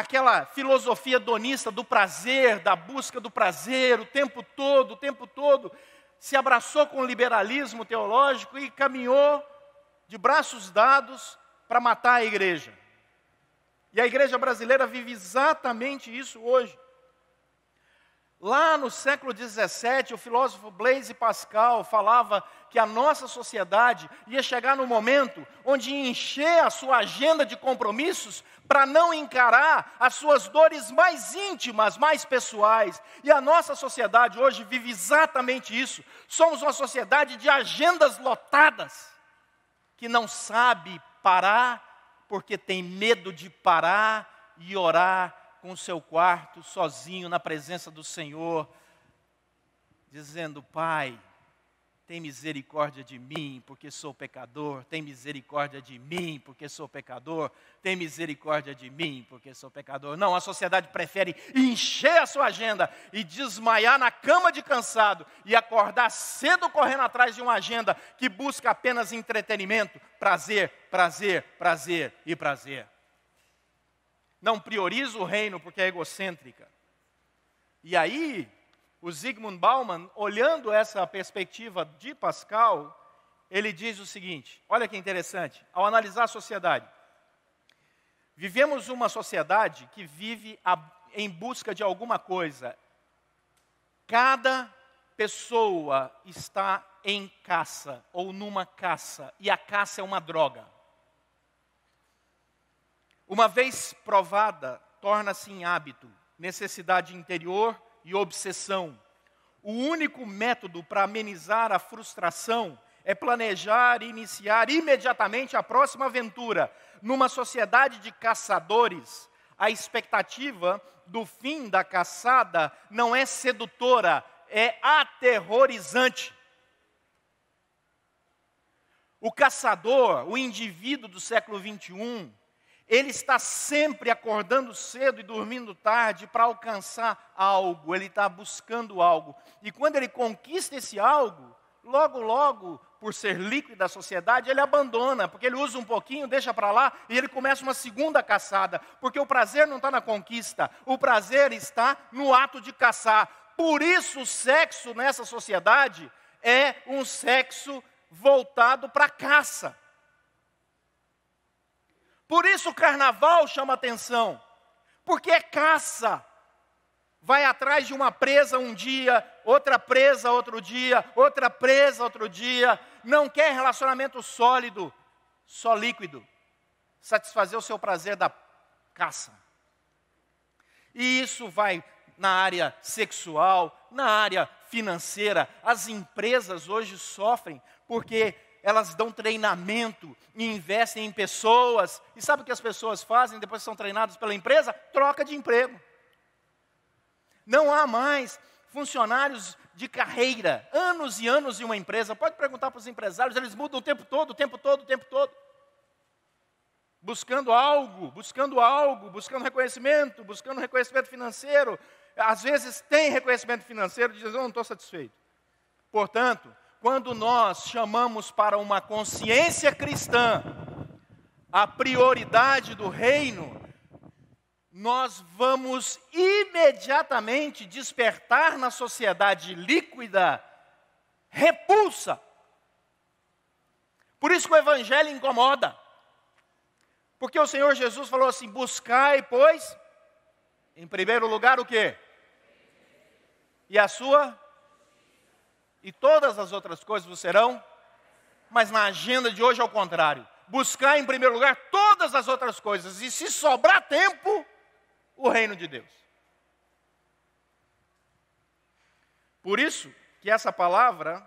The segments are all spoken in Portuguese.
aquela filosofia donista do prazer, da busca do prazer o tempo todo, o tempo todo, se abraçou com o liberalismo teológico e caminhou de braços dados para matar a igreja. E a igreja brasileira vive exatamente isso hoje. Lá no século XVII, o filósofo Blaise Pascal falava que a nossa sociedade ia chegar no momento onde encher a sua agenda de compromissos para não encarar as suas dores mais íntimas, mais pessoais. E a nossa sociedade hoje vive exatamente isso. Somos uma sociedade de agendas lotadas, que não sabe parar porque tem medo de parar e orar com o seu quarto, sozinho, na presença do Senhor, dizendo: Pai, tem misericórdia de mim, porque sou pecador. Tem misericórdia de mim, porque sou pecador. Tem misericórdia de mim, porque sou pecador. Não, a sociedade prefere encher a sua agenda e desmaiar na cama de cansado e acordar cedo correndo atrás de uma agenda que busca apenas entretenimento, prazer, prazer, prazer e prazer não prioriza o reino porque é egocêntrica. E aí, o Zygmunt Bauman, olhando essa perspectiva de Pascal, ele diz o seguinte: olha que interessante, ao analisar a sociedade. Vivemos uma sociedade que vive a, em busca de alguma coisa. Cada pessoa está em caça ou numa caça, e a caça é uma droga. Uma vez provada, torna-se em hábito, necessidade interior e obsessão. O único método para amenizar a frustração é planejar e iniciar imediatamente a próxima aventura. Numa sociedade de caçadores, a expectativa do fim da caçada não é sedutora, é aterrorizante. O caçador, o indivíduo do século 21, ele está sempre acordando cedo e dormindo tarde para alcançar algo, ele está buscando algo. E quando ele conquista esse algo, logo, logo, por ser líquido da sociedade, ele abandona, porque ele usa um pouquinho, deixa para lá e ele começa uma segunda caçada, porque o prazer não está na conquista, o prazer está no ato de caçar. Por isso, o sexo nessa sociedade é um sexo voltado para caça. Por isso o carnaval chama atenção, porque é caça. Vai atrás de uma presa um dia, outra presa outro dia, outra presa outro dia. Não quer relacionamento sólido, só líquido. Satisfazer o seu prazer da caça. E isso vai na área sexual, na área financeira. As empresas hoje sofrem porque elas dão treinamento e investem em pessoas. E sabe o que as pessoas fazem depois que são treinadas pela empresa? Troca de emprego. Não há mais funcionários de carreira, anos e anos em uma empresa. Pode perguntar para os empresários, eles mudam o tempo todo, o tempo todo, o tempo todo. Buscando algo, buscando algo, buscando reconhecimento, buscando reconhecimento financeiro. Às vezes tem reconhecimento financeiro, dizem, eu não estou satisfeito. Portanto, quando nós chamamos para uma consciência cristã a prioridade do reino, nós vamos imediatamente despertar na sociedade líquida repulsa. Por isso que o Evangelho incomoda. Porque o Senhor Jesus falou assim: buscai, pois, em primeiro lugar, o que? E a sua e todas as outras coisas vos serão. Mas na agenda de hoje é o contrário. Buscar em primeiro lugar todas as outras coisas e se sobrar tempo, o reino de Deus. Por isso que essa palavra,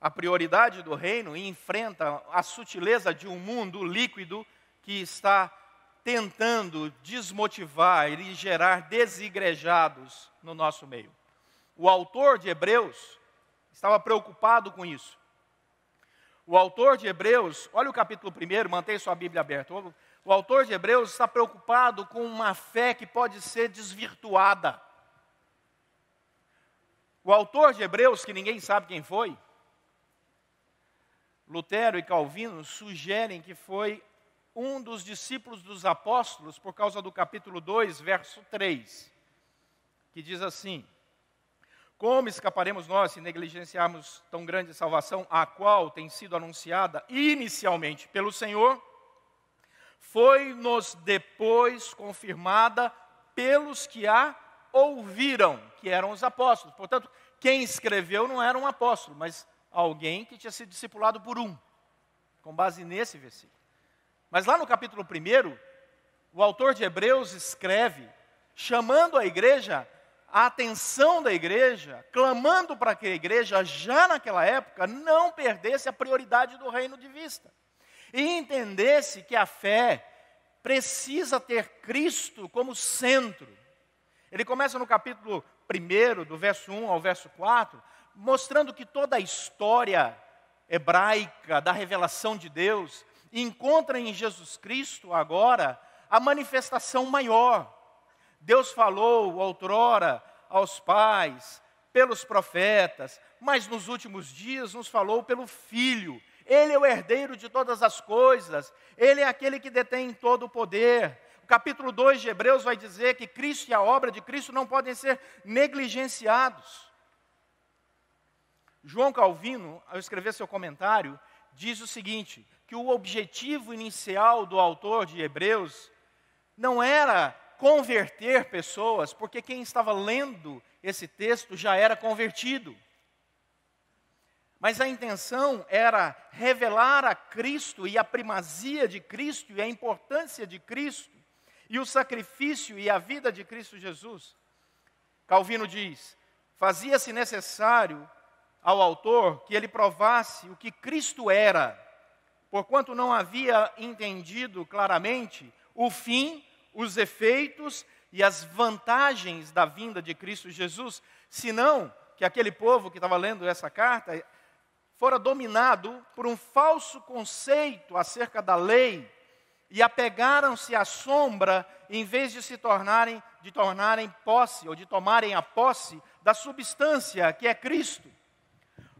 a prioridade do reino, enfrenta a sutileza de um mundo líquido que está tentando desmotivar e gerar desigrejados no nosso meio. O autor de Hebreus estava preocupado com isso. O autor de Hebreus, olha o capítulo 1, mantém sua Bíblia aberta. O autor de Hebreus está preocupado com uma fé que pode ser desvirtuada. O autor de Hebreus, que ninguém sabe quem foi, Lutero e Calvino sugerem que foi um dos discípulos dos apóstolos, por causa do capítulo 2, verso 3, que diz assim: como escaparemos nós se negligenciarmos tão grande salvação, a qual tem sido anunciada inicialmente pelo Senhor? Foi-nos depois confirmada pelos que a ouviram, que eram os apóstolos. Portanto, quem escreveu não era um apóstolo, mas alguém que tinha sido discipulado por um, com base nesse versículo. Mas lá no capítulo 1, o autor de Hebreus escreve, chamando a igreja a atenção da igreja, clamando para que a igreja, já naquela época, não perdesse a prioridade do reino de vista. E entendesse que a fé precisa ter Cristo como centro. Ele começa no capítulo 1, do verso 1 ao verso 4, mostrando que toda a história hebraica da revelação de Deus encontra em Jesus Cristo agora a manifestação maior Deus falou outrora aos pais, pelos profetas, mas nos últimos dias nos falou pelo Filho. Ele é o herdeiro de todas as coisas, ele é aquele que detém todo o poder. O capítulo 2 de Hebreus vai dizer que Cristo e a obra de Cristo não podem ser negligenciados. João Calvino, ao escrever seu comentário, diz o seguinte: que o objetivo inicial do autor de Hebreus não era converter pessoas, porque quem estava lendo esse texto já era convertido. Mas a intenção era revelar a Cristo e a primazia de Cristo e a importância de Cristo e o sacrifício e a vida de Cristo Jesus. Calvino diz: fazia-se necessário ao autor que ele provasse o que Cristo era, porquanto não havia entendido claramente o fim os efeitos e as vantagens da vinda de Cristo Jesus, senão que aquele povo que estava lendo essa carta fora dominado por um falso conceito acerca da lei e apegaram-se à sombra em vez de se tornarem de tornarem posse ou de tomarem a posse da substância que é Cristo.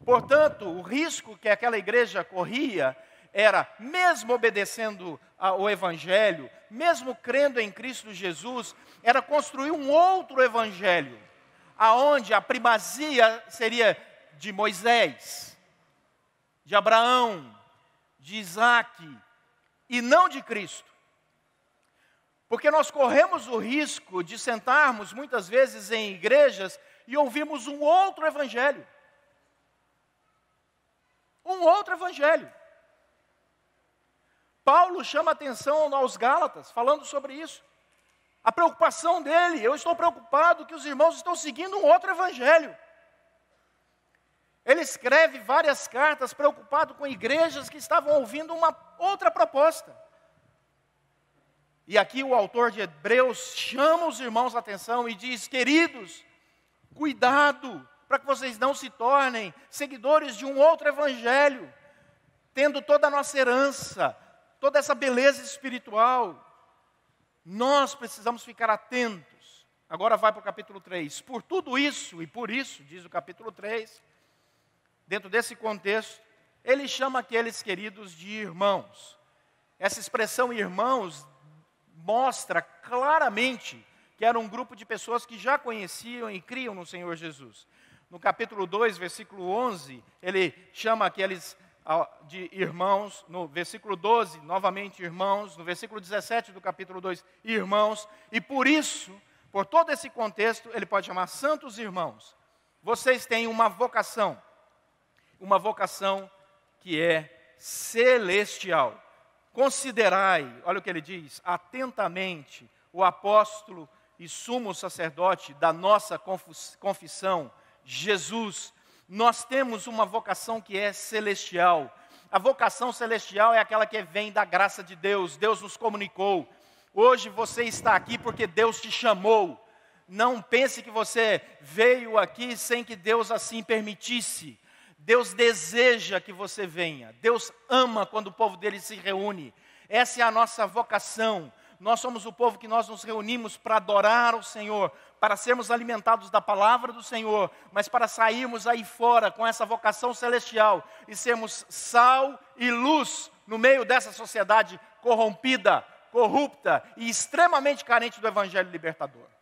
Portanto, o risco que aquela igreja corria era, mesmo obedecendo ao Evangelho, mesmo crendo em Cristo Jesus, era construir um outro Evangelho, aonde a primazia seria de Moisés, de Abraão, de Isaac, e não de Cristo. Porque nós corremos o risco de sentarmos muitas vezes em igrejas e ouvirmos um outro evangelho. Um outro evangelho. Paulo chama atenção aos Gálatas, falando sobre isso. A preocupação dele, eu estou preocupado que os irmãos estão seguindo um outro evangelho. Ele escreve várias cartas preocupado com igrejas que estavam ouvindo uma outra proposta. E aqui o autor de Hebreus chama os irmãos a atenção e diz: Queridos, cuidado para que vocês não se tornem seguidores de um outro evangelho, tendo toda a nossa herança, toda essa beleza espiritual, nós precisamos ficar atentos. Agora vai para o capítulo 3. Por tudo isso e por isso, diz o capítulo 3, dentro desse contexto, ele chama aqueles queridos de irmãos. Essa expressão irmãos mostra claramente que era um grupo de pessoas que já conheciam e criam no Senhor Jesus. No capítulo 2, versículo 11, ele chama aqueles de irmãos, no versículo 12, novamente irmãos, no versículo 17 do capítulo 2, irmãos, e por isso, por todo esse contexto, ele pode chamar santos irmãos. Vocês têm uma vocação, uma vocação que é celestial. Considerai, olha o que ele diz, atentamente o apóstolo e sumo sacerdote da nossa confissão, Jesus, nós temos uma vocação que é celestial. A vocação celestial é aquela que vem da graça de Deus, Deus nos comunicou. Hoje você está aqui porque Deus te chamou. Não pense que você veio aqui sem que Deus assim permitisse. Deus deseja que você venha. Deus ama quando o povo dele se reúne. Essa é a nossa vocação nós somos o povo que nós nos reunimos para adorar o Senhor, para sermos alimentados da palavra do Senhor, mas para sairmos aí fora com essa vocação celestial e sermos sal e luz no meio dessa sociedade corrompida, corrupta e extremamente carente do evangelho libertador.